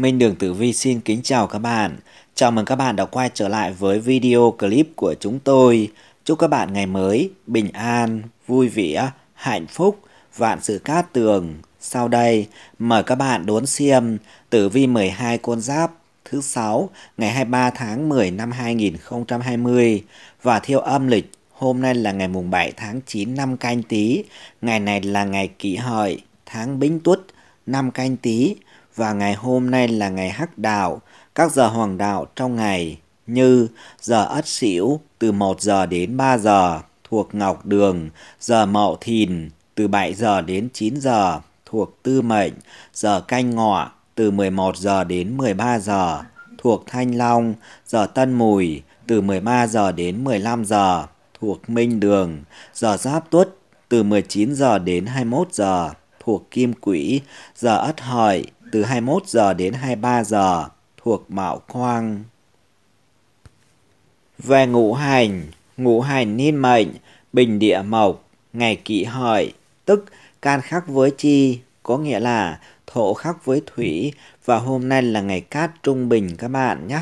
Minh Đường Tử Vi xin kính chào các bạn. Chào mừng các bạn đã quay trở lại với video clip của chúng tôi. Chúc các bạn ngày mới bình an, vui vẻ, hạnh phúc, vạn sự cát tường. Sau đây, mời các bạn đón xem Tử Vi 12 con giáp thứ 6 ngày 23 tháng 10 năm 2020 và theo âm lịch hôm nay là ngày mùng 7 tháng 9 năm canh tí, ngày này là ngày kỷ hợi, tháng bính tuất, năm canh tí và ngày hôm nay là ngày hắc đạo, các giờ hoàng đạo trong ngày như giờ ất sửu từ 1 giờ đến 3 giờ thuộc Ngọc Đường, giờ Mậu Thìn từ 7 giờ đến 9 giờ thuộc Tư Mệnh, giờ Canh Ngọ từ 11 giờ đến 13 giờ thuộc Thanh Long, giờ Tân Mùi từ 13 giờ đến 15 giờ thuộc Minh Đường, giờ Giáp Tuất từ 19 giờ đến 21 giờ thuộc Kim Quỹ, giờ Ất Hợi từ 21 giờ đến 23 giờ thuộc Mạo Khoang. Về ngũ hành, ngũ hành niên mệnh, bình địa mộc, ngày kỵ hợi, tức can khắc với chi, có nghĩa là thổ khắc với thủy và hôm nay là ngày cát trung bình các bạn nhé.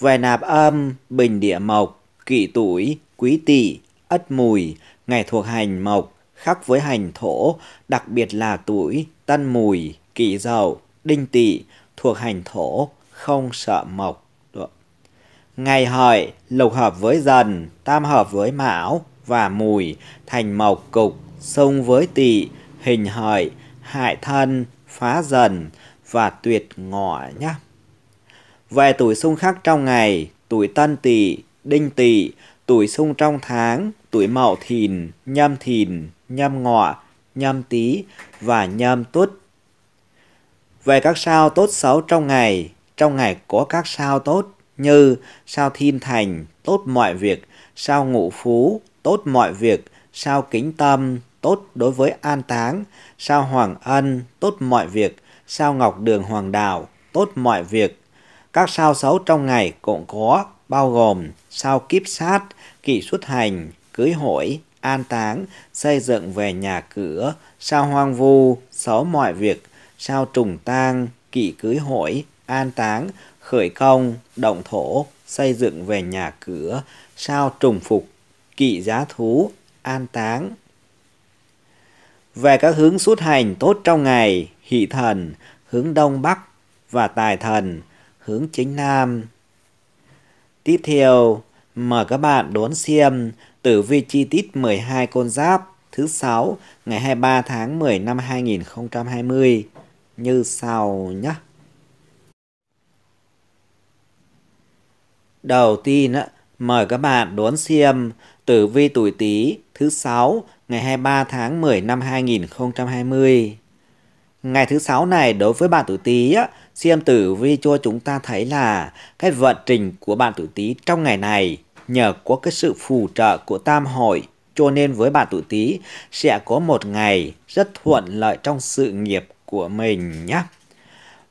Về nạp âm, bình địa mộc, kỵ tuổi, quý tỵ, ất mùi, ngày thuộc hành mộc, khắc với hành thổ, đặc biệt là tuổi, tân mùi, kỷ dậu, đinh tỵ thuộc hành thổ, không sợ mộc. Ngày hợi lục hợp với dần, tam hợp với mão và mùi thành mộc cục, xung với tỵ, hình hợi, hại thân, phá dần và tuyệt ngọ nhé. Về tuổi xung khắc trong ngày, tuổi tân tỵ, đinh tỵ, tuổi xung trong tháng, tuổi mậu thìn, nhâm thìn, nhâm ngọ, nhâm tý và nhâm tuất về các sao tốt xấu trong ngày. Trong ngày có các sao tốt như sao thiên thành, tốt mọi việc, sao ngũ phú, tốt mọi việc, sao kính tâm, tốt đối với an táng, sao hoàng ân, tốt mọi việc, sao ngọc đường hoàng đạo, tốt mọi việc. Các sao xấu trong ngày cũng có, bao gồm sao kiếp sát, kỵ xuất hành, cưới hỏi, an táng, xây dựng về nhà cửa, sao hoang vu, xấu mọi việc, sao trùng tang, kỵ cưới hỏi, an táng, khởi công, động thổ, xây dựng về nhà cửa, sao trùng phục, kỵ giá thú, an táng. Về các hướng xuất hành tốt trong ngày, hỷ thần, hướng đông bắc và tài thần, hướng chính nam. Tiếp theo, mời các bạn đón xem tử vi chi tiết 12 con giáp thứ 6 ngày 23 tháng 10 năm 2020 như sau nhé. Đầu tiên, mời các bạn đón xem tử vi tuổi Tý thứ 6 ngày 23 tháng 10 năm 2020. Ngày thứ sáu này đối với bạn tuổi Tý xem tử vi cho chúng ta thấy là cái vận trình của bạn tuổi Tý trong ngày này nhờ có cái sự phù trợ của Tam hội cho nên với bạn tuổi Tý sẽ có một ngày rất thuận lợi trong sự nghiệp của mình nhé.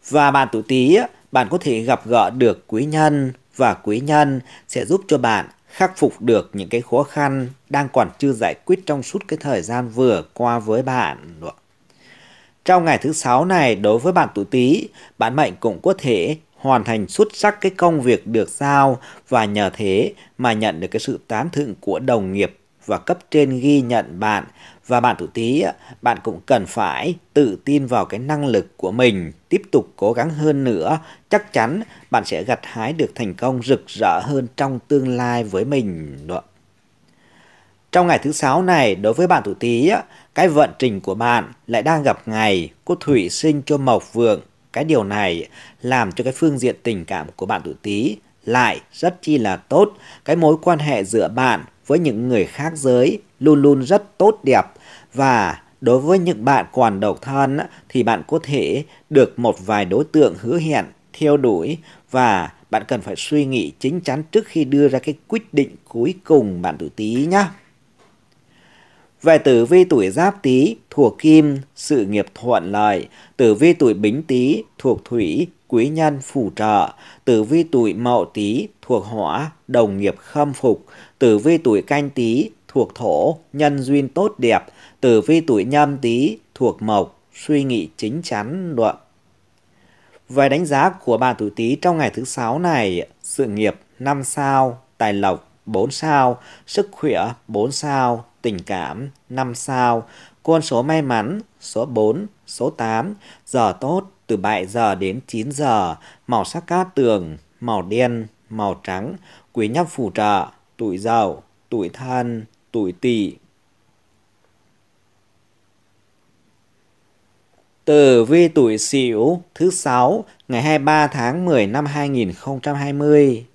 Và bạn tuổi Tý, bạn có thể gặp gỡ được quý nhân và quý nhân sẽ giúp cho bạn khắc phục được những cái khó khăn đang còn chưa giải quyết trong suốt cái thời gian vừa qua với bạn. Trong ngày thứ sáu này, đối với bạn tuổi Tý, bạn mệnh cũng có thể hoàn thành xuất sắc cái công việc được giao và nhờ thế mà nhận được cái sự tán thưởng của đồng nghiệp và cấp trên ghi nhận bạn và bạn tuổi Tý, bạn cũng cần phải tự tin vào cái năng lực của mình, tiếp tục cố gắng hơn nữa, chắc chắn bạn sẽ gặt hái được thành công rực rỡ hơn trong tương lai với mình. Trong ngày thứ sáu này, đối với bạn tuổi Tý, cái vận trình của bạn lại đang gặp ngày cô thủy sinh cho mộc vượng. Cái điều này làm cho cái phương diện tình cảm của bạn tuổi Tý lại rất chi là tốt. Cái mối quan hệ giữa bạn với những người khác giới luôn luôn rất tốt đẹp, và đối với những bạn còn độc thân thì bạn có thể được một vài đối tượng hứa hẹn theo đuổi và bạn cần phải suy nghĩ chính chắn trước khi đưa ra cái quyết định cuối cùng bạn tuổi tí nhá. Về tử vi tuổi giáp tý thuộc kim, sự nghiệp thuận lợi. Tử vi tuổi bính tý thuộc thủy, quý nhân phù trợ. Tử vi tuổi mậu tý thuộc hỏa, đồng nghiệp khâm phục. Tử vi tuổi canh tý thuộc thổ, nhân duyên tốt đẹp tử vi tuổi nhâm tý thuộc mộc, suy nghĩ chính chắn luận. Về đánh giá của bạn tuổi tý trong ngày thứ sáu này, sự nghiệp 5 sao, tài lộc 4 sao, sức khỏe 4 sao, tình cảm 5 sao, con số may mắn số 4, số 8, giờ tốt từ 7 giờ đến 9 giờ, màu sắc cát tường, màu đen, màu trắng, quý nhân phù trợ, tuổi giàu, tuổi thân, tuổi tỵ, Tử vi tuổi Sửu thứ sáu ngày 23 tháng 10 năm 2020.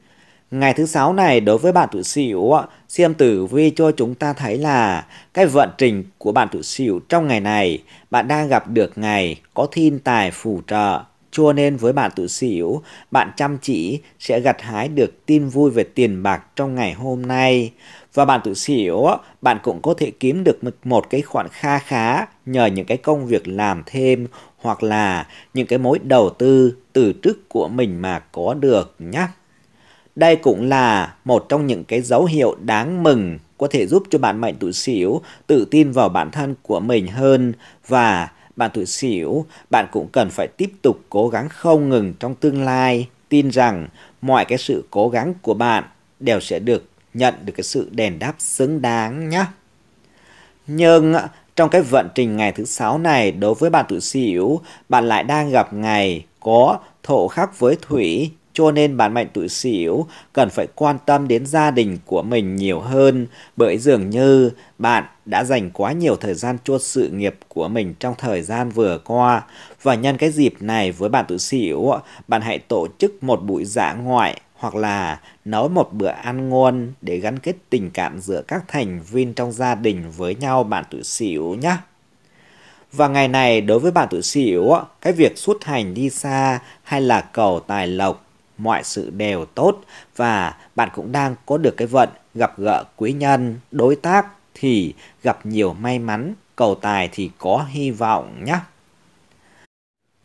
Ngày thứ sáu này đối với bạn tuổi Sửu, xem tử vi cho chúng ta thấy là cái vận trình của bạn tuổi Sửu trong ngày này, bạn đang gặp được ngày có thiên tài phù trợ cho nên với bạn tuổi sửu, bạn chăm chỉ sẽ gặt hái được tin vui về tiền bạc trong ngày hôm nay. Và bạn tuổi sửu, bạn cũng có thể kiếm được một cái khoản kha khá nhờ những cái công việc làm thêm hoặc là những cái mối đầu tư từ trước của mình mà có được nhé. Đây cũng là một trong những cái dấu hiệu đáng mừng có thể giúp cho bạn mệnh tuổi sửu tự tin vào bản thân của mình hơn và bạn tuổi xỉu, bạn cũng cần phải tiếp tục cố gắng không ngừng trong tương lai, tin rằng mọi cái sự cố gắng của bạn đều sẽ được nhận được cái sự đền đáp xứng đáng nhé. Nhưng trong cái vận trình ngày thứ sáu này đối với bạn tuổi xỉu, bạn lại đang gặp ngày có thổ khắc với thủy cho nên bạn mạnh tuổi xỉu cần phải quan tâm đến gia đình của mình nhiều hơn bởi dường như bạn đã dành quá nhiều thời gian cho sự nghiệp của mình trong thời gian vừa qua. Và nhân cái dịp này với bạn tuổi xỉu, bạn hãy tổ chức một buổi dạ ngoại hoặc là nấu một bữa ăn ngon để gắn kết tình cảm giữa các thành viên trong gia đình với nhau bạn tuổi xỉu nhé. Và ngày này đối với bạn tuổi xỉu, cái việc xuất hành đi xa hay là cầu tài lộc mọi sự đều tốt và bạn cũng đang có được cái vận gặp gỡ quý nhân, đối tác thì gặp nhiều may mắn, cầu tài thì có hy vọng nhé.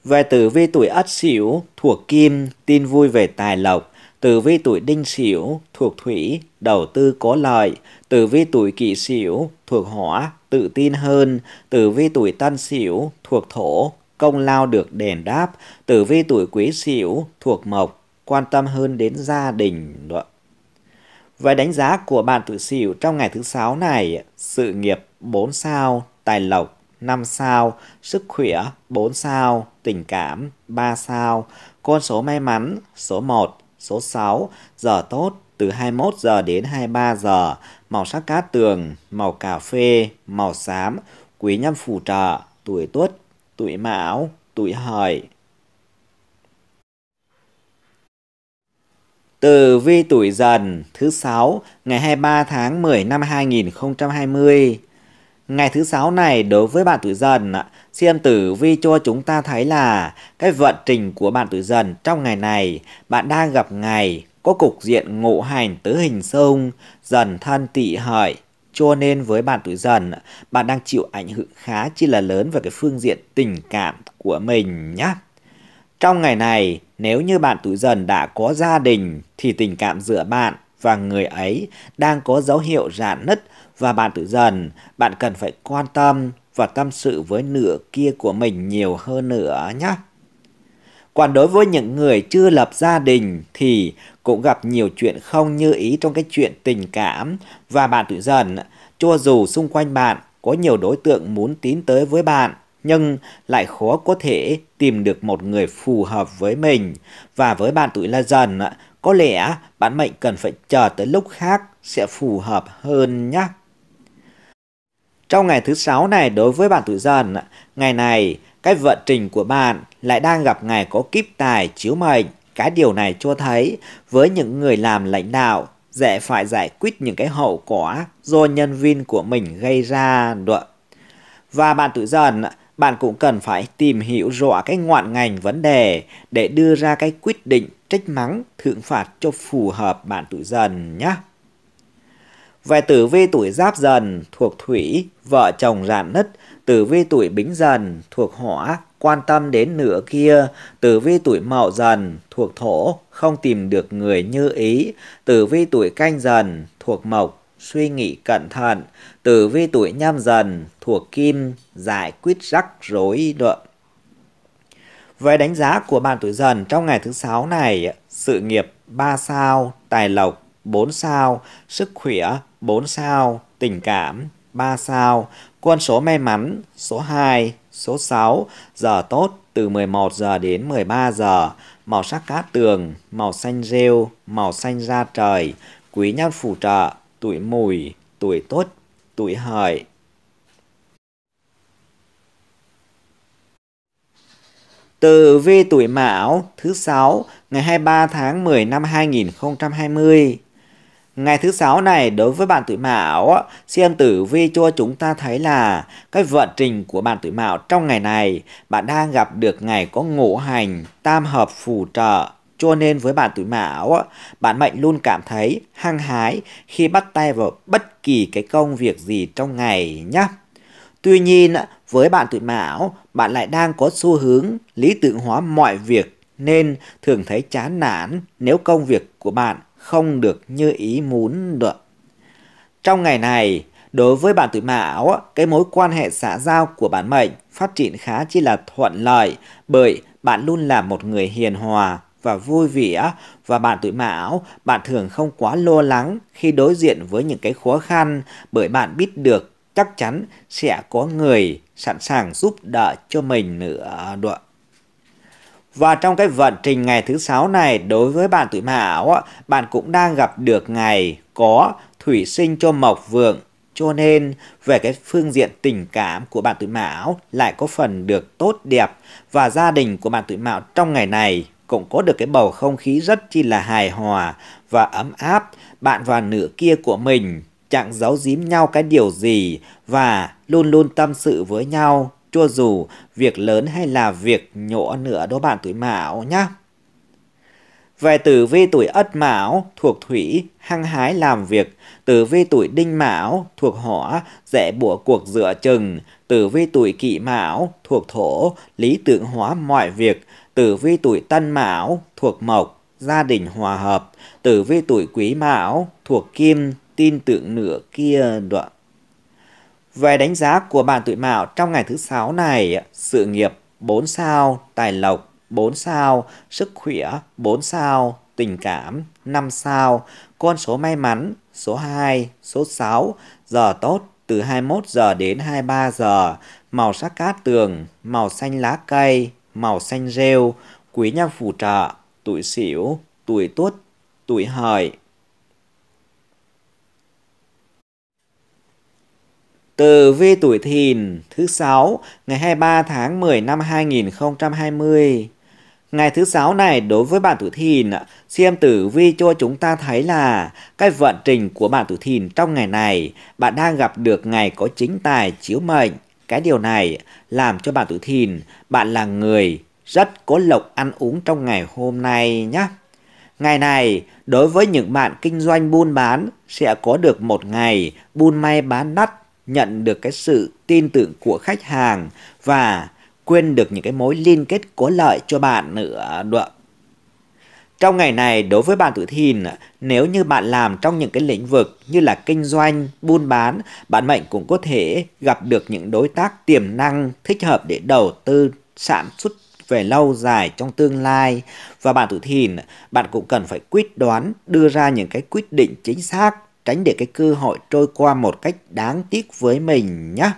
Về tử vi tuổi Ất Sửu thuộc Kim, tin vui về tài lộc. Tử vi tuổi Đinh Sửu thuộc Thủy, đầu tư có lợi. Tử vi tuổi Kỷ Sửu thuộc Hỏa, tự tin hơn. Tử vi tuổi Tân Sửu thuộc Thổ, công lao được đền đáp. Tử vi tuổi Quý Sửu thuộc Mộc, quan tâm hơn đến gia đình nữa. Với đánh giá của bạn tự xỉu trong ngày thứ sáu này, sự nghiệp 4 sao, tài lộc 5 sao, sức khỏe 4 sao, tình cảm 3 sao, con số may mắn số 1, số 6, giờ tốt từ 21 giờ đến 23 giờ, màu sắc cát tường, màu cà phê, màu xám, quý nhân phù trợ, tuổi tuất, tuổi mão, tuổi hợi, Tử vi tuổi dần thứ 6 ngày 23 tháng 10 năm 2020. Ngày thứ 6 này đối với bạn tuổi dần, xem tử vi cho chúng ta thấy là cái vận trình của bạn tuổi dần trong ngày này, bạn đang gặp ngày có cục diện ngộ hành tứ hình sông dần thân tỵ hợi. Cho nên với bạn tuổi dần, bạn đang chịu ảnh hưởng khá chi là lớn về cái phương diện tình cảm của mình nhé. Trong ngày này, nếu như bạn tuổi dần đã có gia đình thì tình cảm giữa bạn và người ấy đang có dấu hiệu rạn nứt và bạn tuổi dần, bạn cần phải quan tâm và tâm sự với nửa kia của mình nhiều hơn nữa nhé. Còn đối với những người chưa lập gia đình thì cũng gặp nhiều chuyện không như ý trong cái chuyện tình cảm và bạn tuổi dần, cho dù xung quanh bạn có nhiều đối tượng muốn tín tới với bạn nhưng lại khó có thể tìm được một người phù hợp với mình. Và với bạn tuổi la dần, có lẽ bạn mệnh cần phải chờ tới lúc khác sẽ phù hợp hơn nhé. Trong ngày thứ sáu này đối với bạn tuổi dần, ngày này cái vận trình của bạn lại đang gặp ngày có kíp tài chiếu mệnh. Cái điều này cho thấy với những người làm lãnh đạo dễ phải giải quyết những cái hậu quả do nhân viên của mình gây ra được. Và bạn tuổi dần bạn cũng cần phải tìm hiểu rõ cái ngoạn ngành vấn đề để đưa ra cái quyết định trách mắng thượng phạt cho phù hợp bạn tuổi dần nhé. Về tử vi tuổi giáp dần thuộc thủy, vợ chồng rạn nứt, tử vi tuổi bính dần thuộc hỏa, quan tâm đến nửa kia, tử vi tuổi mậu dần thuộc thổ, không tìm được người như ý, tử vi tuổi canh dần thuộc mộc, suy nghĩ cẩn thận, Tử vi tuổi nhâm dần thuộc kim giải quyết rắc rối nợ. Về đánh giá của bạn tuổi dần trong ngày thứ sáu này, sự nghiệp 3 sao, tài lộc 4 sao, sức khỏe 4 sao, tình cảm 3 sao, quân số may mắn số 2, số 6, giờ tốt từ 11 giờ đến 13 giờ, màu sắc cát tường, màu xanh rêu, màu xanh da trời, quý nhân phù trợ, tuổi mùi, tuổi tốt tuổi hợi. Từ vi tuổi Mão thứ sáu ngày 23 tháng 10 năm 2020. Ngày thứ sáu này đối với bạn tuổi Mão, xem tử vi cho chúng ta thấy là cái vận trình của bạn tuổi Mão trong ngày này, bạn đang gặp được ngày có ngũ hành tam hợp phù trợ cho nên với bạn tuổi mão, bạn mệnh luôn cảm thấy hăng hái khi bắt tay vào bất kỳ cái công việc gì trong ngày nhé. Tuy nhiên, với bạn tuổi mão, bạn lại đang có xu hướng lý tưởng hóa mọi việc nên thường thấy chán nản nếu công việc của bạn không được như ý muốn được. Trong ngày này, đối với bạn tuổi mão, cái mối quan hệ xã giao của bạn mệnh phát triển khá chi là thuận lợi bởi bạn luôn là một người hiền hòa, và vui vẻ và bạn tuổi mão, bạn thường không quá lo lắng khi đối diện với những cái khó khăn bởi bạn biết được chắc chắn sẽ có người sẵn sàng giúp đỡ cho mình nữa. Được. Và trong cái vận trình ngày thứ sáu này đối với bạn tuổi mão, bạn cũng đang gặp được ngày có thủy sinh cho mộc vượng. Cho nên về cái phương diện tình cảm của bạn tuổi mão lại có phần được tốt đẹp và gia đình của bạn tuổi mão trong ngày này cũng có được cái bầu không khí rất chi là hài hòa và ấm áp, bạn và nửa kia của mình chẳng giấu giếm nhau cái điều gì và luôn luôn tâm sự với nhau, cho dù việc lớn hay là việc nhỏ nữa đó bạn tuổi mão nhé. Về tử vi tuổi Ất Mão thuộc Thủy, hăng hái làm việc. Tử vi tuổi Đinh Mão thuộc Hỏa, dễ bủa cuộc dựa chừng. Tử vi tuổi Kỷ Mão thuộc Thổ, lý tưởng hóa mọi việc tử vi tuổi tân mão thuộc mộc, gia đình hòa hợp, tử vi tuổi quý mão thuộc kim, tin tưởng nửa kia đoạn. Về đánh giá của bạn tuổi mão trong ngày thứ sáu này, sự nghiệp 4 sao, tài lộc 4 sao, sức khỏe 4 sao, tình cảm 5 sao, con số may mắn số 2, số 6, giờ tốt từ 21 giờ đến 23 giờ, màu sắc cát tường, màu xanh lá cây, màu xanh rêu, quý nhân phù trợ, tuổi xỉu, tuổi tuất, tuổi hợi. Từ vi tuổi thìn thứ sáu ngày 23 tháng 10 năm 2020. Ngày thứ sáu này đối với bạn tuổi thìn, xem tử vi cho chúng ta thấy là cái vận trình của bạn tuổi thìn trong ngày này, bạn đang gặp được ngày có chính tài chiếu mệnh. Cái điều này làm cho bạn tự thìn, bạn là người rất có lộc ăn uống trong ngày hôm nay nhé. Ngày này, đối với những bạn kinh doanh buôn bán, sẽ có được một ngày buôn may bán đắt, nhận được cái sự tin tưởng của khách hàng và quên được những cái mối liên kết có lợi cho bạn nữa được. Trong ngày này, đối với bạn tự thìn, nếu như bạn làm trong những cái lĩnh vực như là kinh doanh, buôn bán, bạn mệnh cũng có thể gặp được những đối tác tiềm năng thích hợp để đầu tư, sản xuất về lâu dài trong tương lai và bạn tuổi thìn bạn cũng cần phải quyết đoán đưa ra những cái quyết định chính xác tránh để cái cơ hội trôi qua một cách đáng tiếc với mình nhé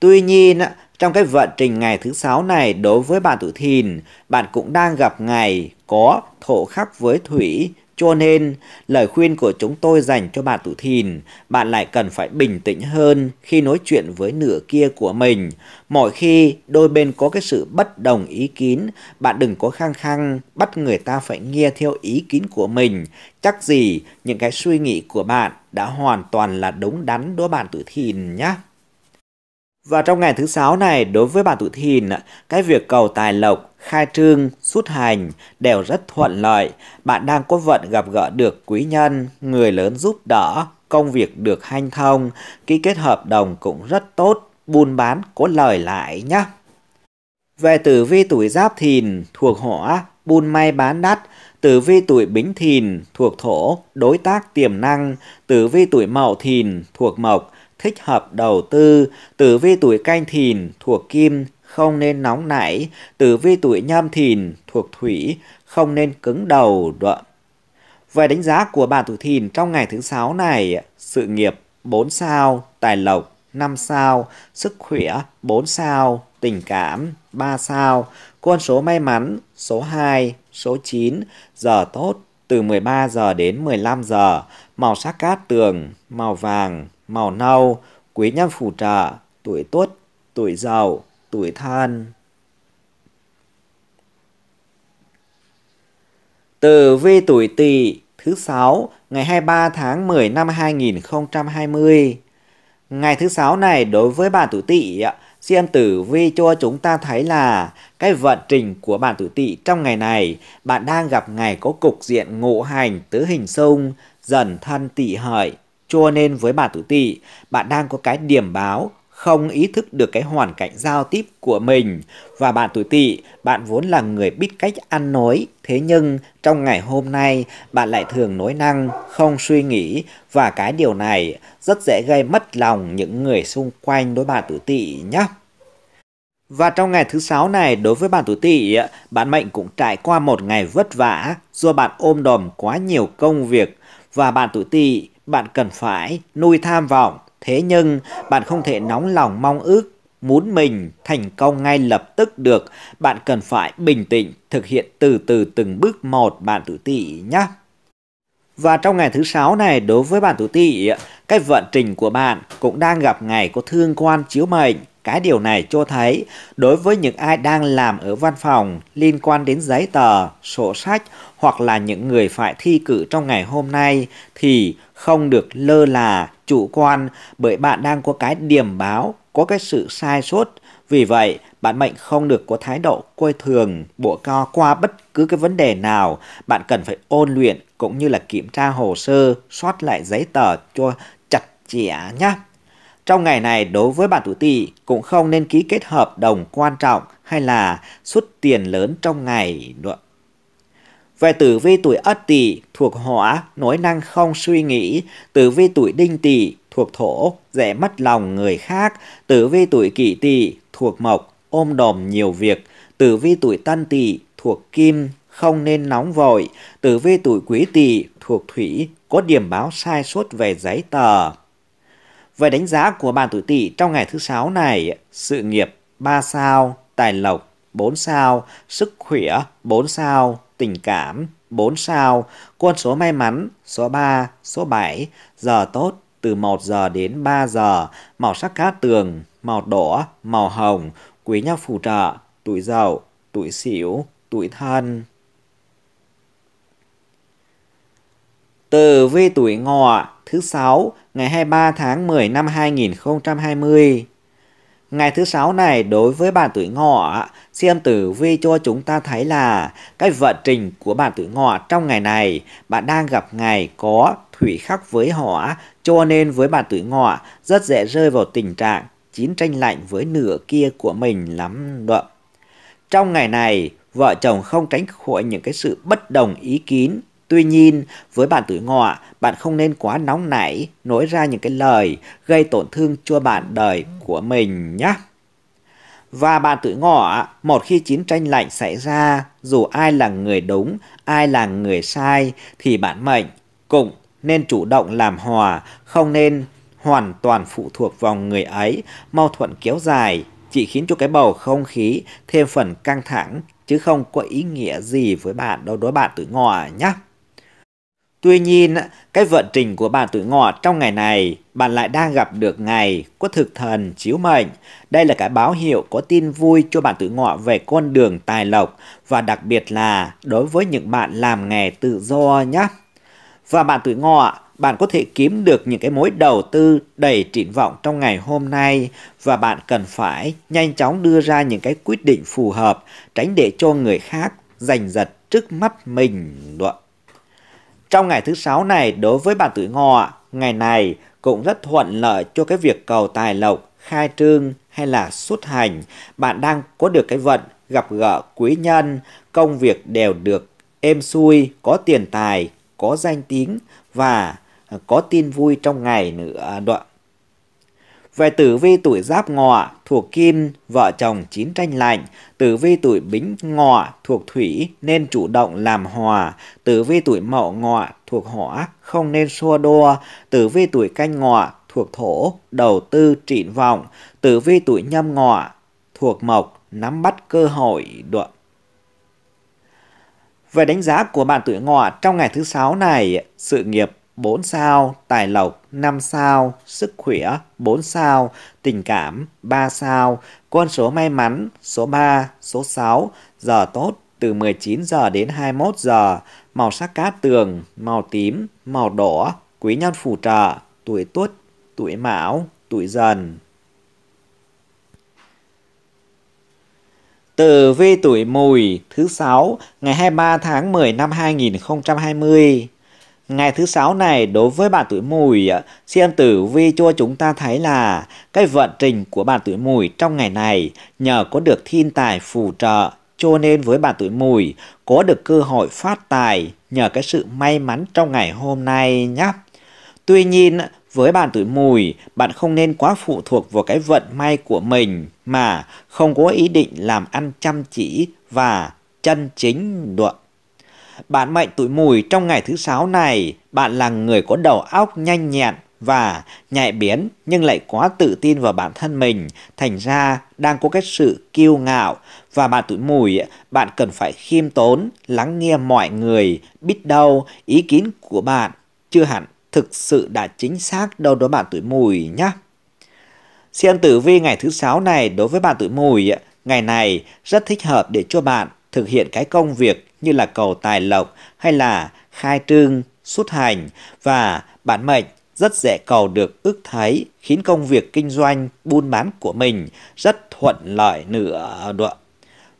tuy nhiên trong cái vận trình ngày thứ sáu này đối với bạn tuổi thìn, bạn cũng đang gặp ngày có thổ khắc với thủy, cho nên, lời khuyên của chúng tôi dành cho bạn tuổi thìn, bạn lại cần phải bình tĩnh hơn khi nói chuyện với nửa kia của mình. mỗi khi đôi bên có cái sự bất đồng ý kiến, bạn đừng có khăng khăng bắt người ta phải nghe theo ý kiến của mình. Chắc gì những cái suy nghĩ của bạn đã hoàn toàn là đúng đắn đối bạn tuổi thìn nhé. Và trong ngày thứ sáu này, đối với bà tuổi thìn, cái việc cầu tài lộc, khai trương, xuất hành đều rất thuận lợi. Bạn đang có vận gặp gỡ được quý nhân, người lớn giúp đỡ, công việc được hanh thông, ký kết hợp đồng cũng rất tốt, buôn bán có lời lại nhé. Về tử vi tuổi giáp thìn thuộc hỏa, buôn may bán đắt, tử vi tuổi bính thìn thuộc thổ, đối tác tiềm năng, tử vi tuổi mậu thìn thuộc mộc, thích hợp đầu tư, tử vi tuổi canh thìn thuộc kim, không nên nóng nảy, tử vi tuổi nhâm thìn thuộc thủy, không nên cứng đầu đoạn. Về đánh giá của bạn tuổi thìn trong ngày thứ sáu này, sự nghiệp 4 sao, tài lộc 5 sao, sức khỏe 4 sao, tình cảm 3 sao, con số may mắn số 2, số 9, giờ tốt từ 13 giờ đến 15 giờ, màu sắc cát tường, màu vàng, màu nâu, quý nhân phủ trà, tuổi tuất, tuổi giàu, tuổi than. từ vi tuổi tỵ thứ sáu ngày 23 tháng 10 năm 2020. Ngày thứ sáu này đối với bạn tuổi tỵ xem tử vi cho chúng ta thấy là cái vận trình của bạn tuổi tỵ trong ngày này bạn đang gặp ngày có cục diện ngộ hành tứ hình xung dần thân tỵ hợi cho nên với bà tuổi tỵ, bạn đang có cái điểm báo không ý thức được cái hoàn cảnh giao tiếp của mình và bạn tuổi tỵ bạn vốn là người biết cách ăn nói thế nhưng trong ngày hôm nay bạn lại thường nói năng không suy nghĩ và cái điều này rất dễ gây mất lòng những người xung quanh đối bạn tuổi tỵ nhé và trong ngày thứ sáu này đối với bạn tuổi tỵ bạn mệnh cũng trải qua một ngày vất vả do bạn ôm đồm quá nhiều công việc và bạn tuổi tỵ bạn cần phải nuôi tham vọng, thế nhưng bạn không thể nóng lòng mong ước muốn mình thành công ngay lập tức được, bạn cần phải bình tĩnh, thực hiện từ từ từng bước một bạn tử tỷ nhé. Và trong ngày thứ sáu này đối với bạn tử tỷ, cái vận trình của bạn cũng đang gặp ngày có thương quan chiếu mệnh, cái điều này cho thấy đối với những ai đang làm ở văn phòng liên quan đến giấy tờ, sổ sách hoặc là những người phải thi cử trong ngày hôm nay thì không được lơ là, chủ quan bởi bạn đang có cái điểm báo, có cái sự sai sót. Vì vậy, bạn mệnh không được có thái độ coi thường, bộ co qua bất cứ cái vấn đề nào. Bạn cần phải ôn luyện cũng như là kiểm tra hồ sơ, soát lại giấy tờ cho chặt chẽ nhé. Trong ngày này, đối với bạn thủ tỵ cũng không nên ký kết hợp đồng quan trọng hay là xuất tiền lớn trong ngày nữa. Về tử vi tuổi ất tỵ thuộc hỏa, nói năng không suy nghĩ, tử vi tuổi đinh tỵ thuộc thổ, dễ mất lòng người khác, tử vi tuổi kỷ tỵ thuộc mộc, ôm đồm nhiều việc, tử vi tuổi tân tỵ thuộc kim, không nên nóng vội, tử vi tuổi quý tỵ thuộc thủy, có điểm báo sai suốt về giấy tờ. Về đánh giá của bạn tuổi tỵ trong ngày thứ sáu này, sự nghiệp 3 sao, tài lộc 4 sao, sức khỏe 4 sao, tình cảm 4 sao, quân số may mắn số 3, số 7, giờ tốt từ 1 giờ đến 3 giờ, màu sắc cát tường, màu đỏ, màu hồng, quý nhân phù trợ, tuổi giàu tuổi xỉu tuổi thân. Tử vi tuổi ngọ thứ sáu ngày 23 tháng 10 năm 2020. Ngày thứ sáu này đối với bạn tuổi ngọ, xem tử vi cho chúng ta thấy là cái vận trình của bạn tuổi ngọ trong ngày này, bạn đang gặp ngày có thủy khắc với hỏa, cho nên với bạn tuổi ngọ rất dễ rơi vào tình trạng chiến tranh lạnh với nửa kia của mình lắm đậm. Trong ngày này, vợ chồng không tránh khỏi những cái sự bất đồng ý kiến Tuy nhiên, với bạn tuổi ngọ, bạn không nên quá nóng nảy, nói ra những cái lời gây tổn thương cho bạn đời của mình nhé. Và bạn tuổi ngọ, một khi chiến tranh lạnh xảy ra, dù ai là người đúng, ai là người sai, thì bạn mệnh cũng nên chủ động làm hòa, không nên hoàn toàn phụ thuộc vào người ấy. Mâu thuẫn kéo dài chỉ khiến cho cái bầu không khí thêm phần căng thẳng, chứ không có ý nghĩa gì với bạn đâu đối bạn tuổi ngọ nhé. Tuy nhiên, cái vận trình của bạn tuổi ngọ trong ngày này, bạn lại đang gặp được ngày có thực thần chiếu mệnh. Đây là cái báo hiệu có tin vui cho bạn tuổi ngọ về con đường tài lộc và đặc biệt là đối với những bạn làm nghề tự do nhé. Và bạn tuổi ngọ, bạn có thể kiếm được những cái mối đầu tư đầy triển vọng trong ngày hôm nay và bạn cần phải nhanh chóng đưa ra những cái quyết định phù hợp, tránh để cho người khác giành giật trước mắt mình. Đúng trong ngày thứ sáu này đối với bạn tuổi ngọ, ngày này cũng rất thuận lợi cho cái việc cầu tài lộc, khai trương hay là xuất hành. Bạn đang có được cái vận, gặp gỡ quý nhân, công việc đều được êm xuôi, có tiền tài, có danh tiếng và có tin vui trong ngày nữa. Đoạn về tử vi tuổi giáp ngọ thuộc kim, vợ chồng chín tranh lạnh, tử vi tuổi bính ngọ thuộc thủy nên chủ động làm hòa, tử vi tuổi mậu ngọ thuộc hỏa không nên xua đua, tử vi tuổi canh ngọ thuộc thổ đầu tư trịn vọng, tử vi tuổi nhâm ngọ thuộc mộc nắm bắt cơ hội được. Về đánh giá của bạn tuổi ngọ trong ngày thứ sáu này, sự nghiệp 4 sao, tài lộc 5 sao, sức khỏe 4 sao, tình cảm 3 sao, con số may mắn số 3, số 6, giờ tốt từ 19 giờ đến 21 giờ, màu sắc cát tường, màu tím, màu đỏ, quý nhân phù trợ, tuổi tuất, tuổi mão, tuổi dần. Tử vi tuổi mùi thứ 6 ngày 23 tháng 10 năm 2020 Ngày thứ sáu này đối với bạn tuổi mùi, xem tử vi cho chúng ta thấy là cái vận trình của bạn tuổi mùi trong ngày này nhờ có được thiên tài phù trợ cho nên với bạn tuổi mùi có được cơ hội phát tài nhờ cái sự may mắn trong ngày hôm nay nhé. Tuy nhiên, với bạn tuổi mùi, bạn không nên quá phụ thuộc vào cái vận may của mình mà không có ý định làm ăn chăm chỉ và chân chính được. Bạn mệnh tuổi mùi trong ngày thứ sáu này, bạn là người có đầu óc nhanh nhẹn và nhạy biến nhưng lại quá tự tin vào bản thân mình, thành ra đang có cái sự kiêu ngạo và bạn tuổi mùi, bạn cần phải khiêm tốn, lắng nghe mọi người, biết đâu ý kiến của bạn chưa hẳn thực sự đã chính xác đâu đó bạn tuổi mùi nhé. Xem tử vi ngày thứ sáu này đối với bạn tuổi mùi, ngày này rất thích hợp để cho bạn thực hiện cái công việc như là cầu tài lộc hay là khai trương, xuất hành và bản mệnh rất dễ cầu được ước thấy, khiến công việc kinh doanh, buôn bán của mình rất thuận lợi nữa.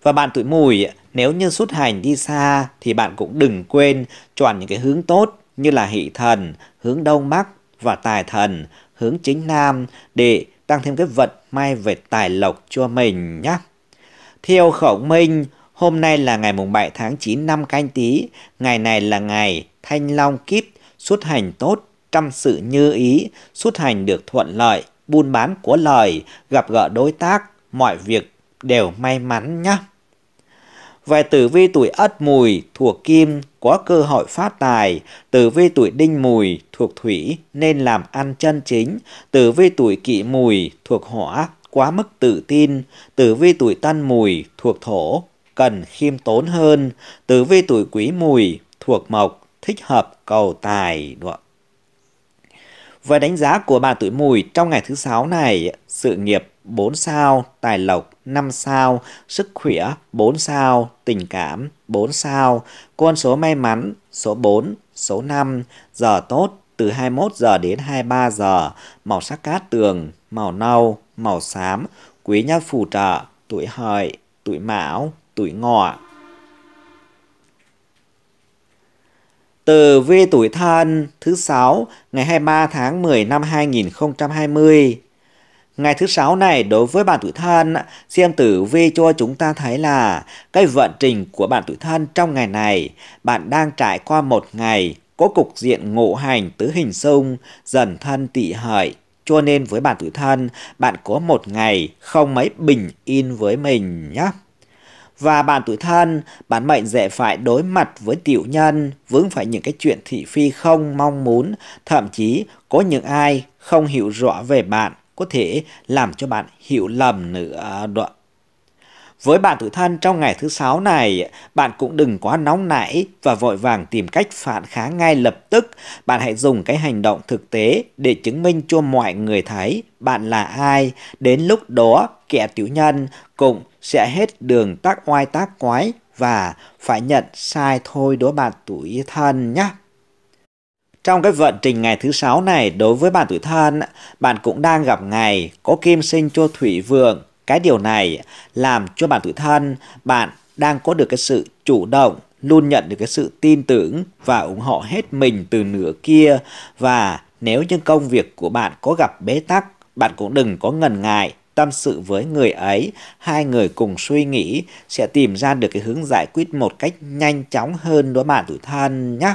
Và bạn tuổi mùi, nếu như xuất hành đi xa thì bạn cũng đừng quên chọn những cái hướng tốt như là hỷ thần, hướng đông bắc và tài thần, hướng chính nam để tăng thêm cái vận may về tài lộc cho mình nhé. Theo khẩu minh, Hôm nay là ngày mùng 7 tháng 9 năm canh tí, ngày này là ngày thanh long kíp, xuất hành tốt, trăm sự như ý, xuất hành được thuận lợi, buôn bán của lời, gặp gỡ đối tác, mọi việc đều may mắn nhé. Về tử vi tuổi Ất Mùi thuộc Kim có cơ hội phát tài, tử vi tuổi Đinh Mùi thuộc Thủy nên làm ăn chân chính, tử vi tuổi Kỵ Mùi thuộc Hỏa quá mức tự tin, tử vi tuổi Tân Mùi thuộc Thổ cần khiêm tốn hơn, tử vi tuổi quý mùi, thuộc mộc, thích hợp cầu tài. Với đánh giá của bà tuổi mùi trong ngày thứ sáu này, sự nghiệp 4 sao, tài lộc 5 sao, sức khỏe 4 sao, tình cảm 4 sao, con số may mắn số 4, số 5, giờ tốt từ 21 giờ đến 23 giờ, màu sắc cát tường, màu nâu, màu xám, quý nhân phù trợ, tuổi hợi, tuổi mão, tuổi ngọ. Từ vi tuổi thân thứ 6 ngày 23 tháng 10 năm 2020. Ngày thứ sáu này đối với bạn tuổi thân, xem tử vi cho chúng ta thấy là cái vận trình của bạn tuổi thân trong ngày này, bạn đang trải qua một ngày có cục diện ngộ hành tứ hình xung, dần thân tỵ hợi. Cho nên với bạn tuổi thân, bạn có một ngày không mấy bình yên với mình nhé. Và bạn tuổi thân, bạn mệnh dễ phải đối mặt với tiểu nhân, vướng phải những cái chuyện thị phi không mong muốn, thậm chí có những ai không hiểu rõ về bạn có thể làm cho bạn hiểu lầm nữa. Đó. Với bạn tuổi thân trong ngày thứ sáu này, bạn cũng đừng quá nóng nảy và vội vàng tìm cách phản kháng ngay lập tức. Bạn hãy dùng cái hành động thực tế để chứng minh cho mọi người thấy bạn là ai. Đến lúc đó, kẻ tiểu nhân cũng sẽ hết đường tác oai tác quái và phải nhận sai thôi đối bạn tuổi thân nhé. Trong cái vận trình ngày thứ sáu này đối với bạn tuổi thân, bạn cũng đang gặp ngày có kim sinh cho thủy vượng. Cái điều này làm cho bạn tuổi thân, bạn đang có được cái sự chủ động, luôn nhận được cái sự tin tưởng và ủng hộ hết mình từ nửa kia. Và nếu như công việc của bạn có gặp bế tắc, bạn cũng đừng có ngần ngại tâm sự với người ấy, hai người cùng suy nghĩ sẽ tìm ra được cái hướng giải quyết một cách nhanh chóng hơn đối mặt tuổi thân nhé.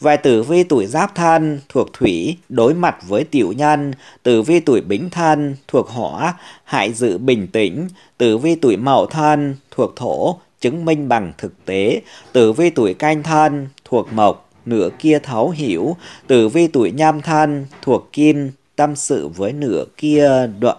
vài tử vi tuổi giáp thân thuộc thủy đối mặt với tiểu nhân, tử vi tuổi bính thân thuộc hỏa hại giữ bình tĩnh, tử vi tuổi mậu thân thuộc thổ chứng minh bằng thực tế, tử vi tuổi canh thân thuộc mộc nửa kia thấu hiểu, tử vi tuổi nhâm thân thuộc kim tâm sự với nửa kia đoạn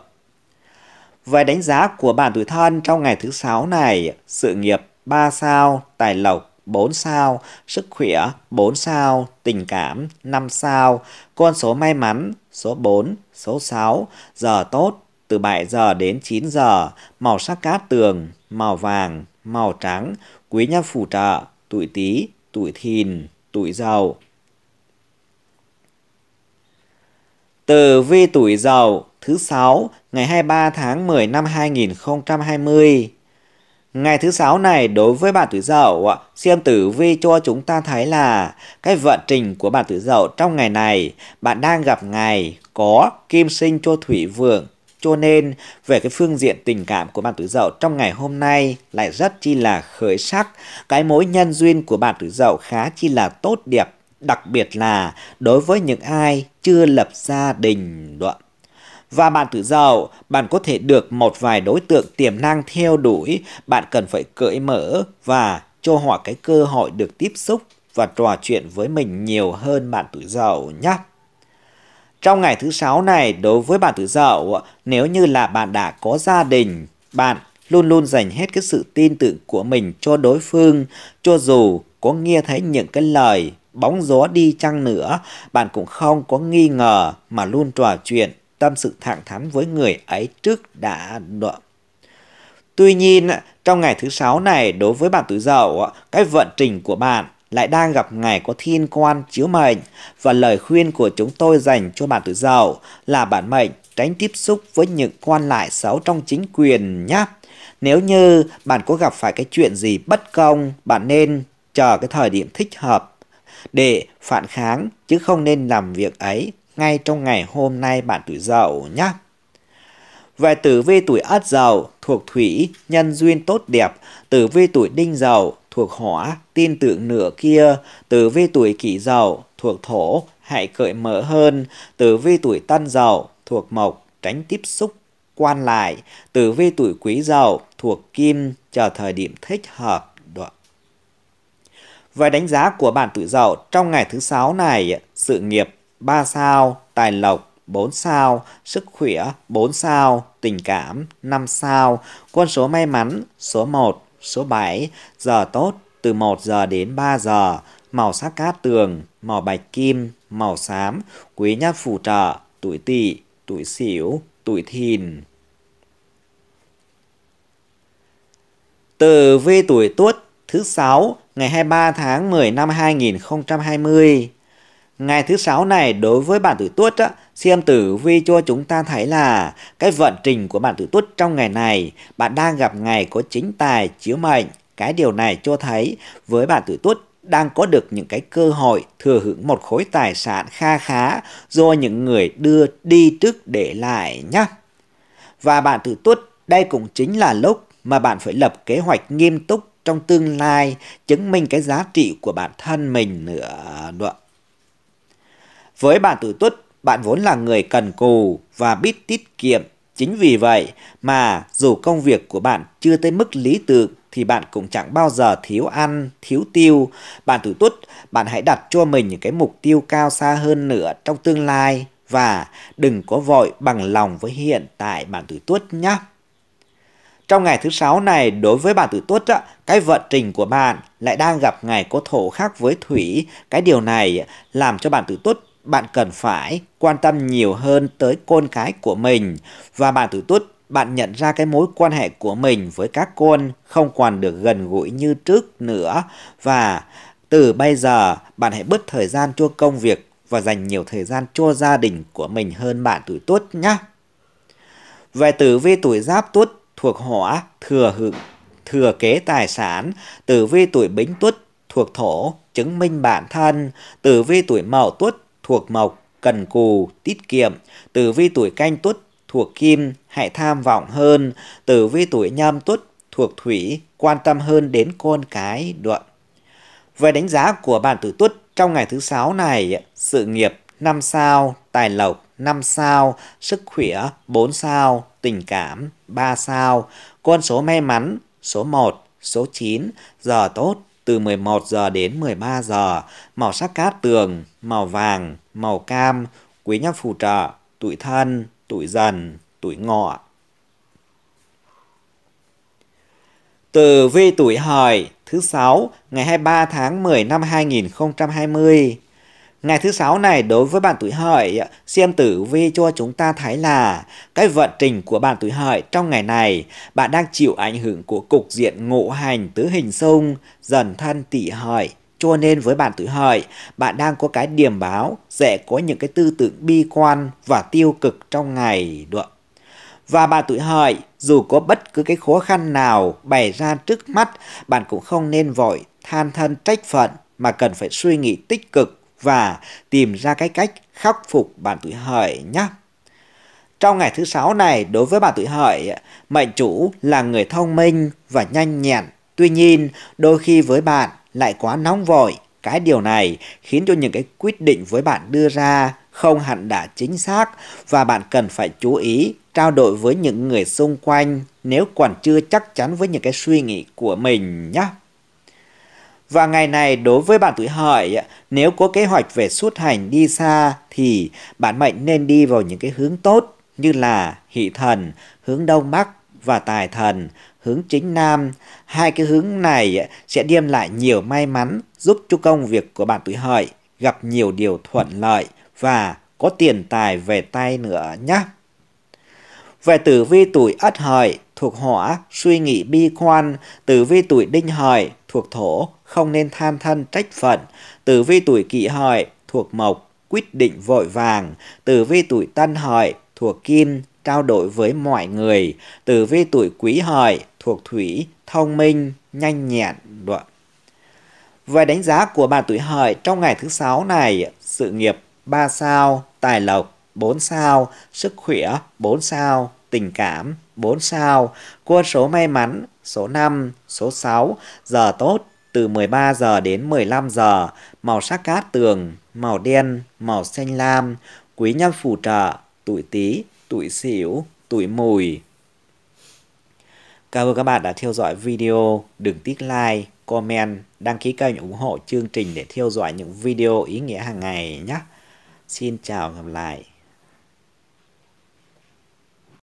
về đánh giá của bản tuổi thân trong ngày thứ sáu này, sự nghiệp 3 sao, tài lộc 4 sao, sức khỏe 4 sao, tình cảm 5 sao, con số may mắn số 4, số 6, giờ tốt từ 7 giờ đến 9 giờ, màu sắc cát tường, màu vàng, màu trắng, quý nhân phù trợ, tuổi Tý, tuổi Thìn, tuổi Dậu. Từ vi tuổi Dậu thứ sáu ngày 23 tháng 10 năm 2020. Ngày thứ sáu này đối với bạn tuổi dậu, xem tử vi cho chúng ta thấy là cái vận trình của bạn tuổi dậu trong ngày này, bạn đang gặp ngày có kim sinh cho thủy vượng, cho nên về cái phương diện tình cảm của bạn tuổi dậu trong ngày hôm nay lại rất chi là khởi sắc, cái mối nhân duyên của bạn tuổi dậu khá chi là tốt đẹp, đặc biệt là đối với những ai chưa lập gia đình đoạn và bạn tự giàu, bạn có thể được một vài đối tượng tiềm năng theo đuổi, bạn cần phải cởi mở và cho họ cái cơ hội được tiếp xúc và trò chuyện với mình nhiều hơn bạn tự giàu nhé. Trong ngày thứ sáu này, đối với bạn tự giàu, nếu như là bạn đã có gia đình, bạn luôn luôn dành hết cái sự tin tưởng của mình cho đối phương, cho dù có nghe thấy những cái lời bóng gió đi chăng nữa, bạn cũng không có nghi ngờ mà luôn trò chuyện tâm sự thẳng thắn với người ấy trước đã đoạn. Tuy nhiên, trong ngày thứ sáu này đối với bạn tuổi dậu, cái vận trình của bạn lại đang gặp ngày có thiên quan chiếu mệnh và lời khuyên của chúng tôi dành cho bạn tuổi dậu là bạn mệnh tránh tiếp xúc với những quan lại xấu trong chính quyền nhé. Nếu như bạn có gặp phải cái chuyện gì bất công, bạn nên chờ cái thời điểm thích hợp để phản kháng chứ không nên làm việc ấy ngay trong ngày hôm nay bạn tuổi dậu nhé. Về tử vi tuổi ất dậu thuộc thủy, nhân duyên tốt đẹp, tử vi tuổi đinh dậu thuộc hỏa, tin tưởng nửa kia, tử vi tuổi kỷ dậu thuộc thổ, hãy cởi mở hơn, tử vi tuổi tân dậu thuộc mộc, tránh tiếp xúc quan lại, tử vi tuổi quý dậu thuộc kim, chờ thời điểm thích hợp. Đó. Về đánh giá của bạn tuổi dậu trong ngày thứ sáu này, sự nghiệp 3 sao, tài lộc 4 sao, sức khỏe 4 sao, tình cảm 5 sao, quân số may mắn số 1, số 7, giờ tốt từ 1 giờ đến 3 giờ, màu sắc cát tường, màu bạch kim, màu xám, quý nhân phù trợ, tuổi tỵ, tuổi sửu, tuổi thìn. Từ vi tuổi tuất thứ 6 ngày 23 tháng 10 năm 2020 Ngày thứ sáu này đối với bản tử tuất á, xem tử vi cho chúng ta thấy là cái vận trình của bản tử tuất trong ngày này, bạn đang gặp ngày có chính tài chiếu mệnh. Cái điều này cho thấy với bản tử tuất đang có được những cái cơ hội thừa hưởng một khối tài sản kha khá do những người đưa đi trước để lại nhé. Và bạn tử tuất đây cũng chính là lúc mà bạn phải lập kế hoạch nghiêm túc trong tương lai chứng minh cái giá trị của bản thân mình nữa. Với bạn tử tuất, bạn vốn là người cần cù và biết tiết kiệm. Chính vì vậy mà dù công việc của bạn chưa tới mức lý tưởng thì bạn cũng chẳng bao giờ thiếu ăn, thiếu tiêu. Bạn tử tuất, bạn hãy đặt cho mình những cái mục tiêu cao xa hơn nữa trong tương lai và đừng có vội bằng lòng với hiện tại bạn tử tuất nhé. Trong ngày thứ sáu này, đối với bạn tử tuất, cái vận trình của bạn lại đang gặp ngày có thổ khác với thủy. Cái điều này làm cho bạn tử tuất bạn cần phải quan tâm nhiều hơn tới con cái của mình và bạn tuổi tuất bạn nhận ra cái mối quan hệ của mình với các con không còn được gần gũi như trước nữa và từ bây giờ bạn hãy bớt thời gian cho công việc và dành nhiều thời gian cho gia đình của mình hơn bạn tuổi tuất nhé. Về tử vi tuổi giáp tuất thuộc hỏa thừa hưởng thừa kế tài sản, tử vi tuổi bính tuất thuộc thổ chứng minh bản thân, tử vi tuổi mậu tuất thuộc mộc, cần cù, tiết kiệm, tử vi tuổi canh tuất thuộc kim, hãy tham vọng hơn, tử vi tuổi nhâm tuất thuộc thủy, quan tâm hơn đến con cái đoạn. Về đánh giá của bản tử tuất trong ngày thứ sáu này, sự nghiệp 5 sao, tài lộc 5 sao, sức khỏe 4 sao, tình cảm 3 sao, con số may mắn số 1, số 9, giờ tốt từ 11 giờ đến 13 giờ, màu sắc cát tường, màu vàng, màu cam, quý nhân phù trợ, tuổi thân, tuổi dần, tuổi ngọ. Từ vi tuổi hợi thứ sáu ngày 23 tháng 10 năm 2020 Ngày thứ sáu này đối với bạn tuổi hợi, xem tử vi cho chúng ta thấy là cái vận trình của bạn tuổi hợi trong ngày này, bạn đang chịu ảnh hưởng của cục diện ngộ hành tứ hình xung, dần thân tỵ hợi. Cho nên với bạn tuổi hợi, bạn đang có cái điểm báo sẽ có những cái tư tưởng bi quan và tiêu cực trong ngày được. Và bạn tuổi hợi, dù có bất cứ cái khó khăn nào bày ra trước mắt, bạn cũng không nên vội than thân trách phận mà cần phải suy nghĩ tích cực và tìm ra cái cách khắc phục bản tuổi hợi nhé. Trong ngày thứ sáu này, đối với bản tuổi hợi, mệnh chủ là người thông minh và nhanh nhẹn. Tuy nhiên, đôi khi với bạn lại quá nóng vội. Cái điều này khiến cho những cái quyết định với bạn đưa ra không hẳn đã chính xác và bạn cần phải chú ý trao đổi với những người xung quanh nếu còn chưa chắc chắn với những cái suy nghĩ của mình nhé. Và ngày này đối với bạn tuổi hợi, nếu có kế hoạch về xuất hành đi xa thì bạn mệnh nên đi vào những cái hướng tốt như là hỷ thần, hướng đông bắc và tài thần, hướng chính nam. Hai cái hướng này sẽ đem lại nhiều may mắn giúp cho công việc của bạn tuổi hợi gặp nhiều điều thuận lợi và có tiền tài về tay nữa nhé. Về tử vi tuổi ất hợi thuộc hỏa, suy nghĩ bi quan, tử vi tuổi đinh hợi, thuộc thổ, không nên than thân trách phận, tử vi tuổi kỷ hợi, thuộc mộc, quyết định vội vàng, tử vi tuổi tân hợi, thuộc kim, trao đổi với mọi người, tử vi tuổi quý hợi, thuộc thủy, thông minh, nhanh nhẹn, đoạn. Về đánh giá của bà tuổi hợi trong ngày thứ sáu này, sự nghiệp 3 sao, tài lộc 4 sao, sức khỏe 4 sao, tình cảm 4 sao, cua số may mắn số 5, số 6, giờ tốt từ 13 giờ đến 15 giờ, màu sắc cát tường, màu đen, màu xanh lam, quý nhân phù trợ, tuổi Tý, tuổi Sửu, tuổi Mùi. Cảm ơn các bạn đã theo dõi video, đừng tiếc like, comment, đăng ký kênh ủng hộ chương trình để theo dõi những video ý nghĩa hàng ngày nhé. Xin chào gặp lại.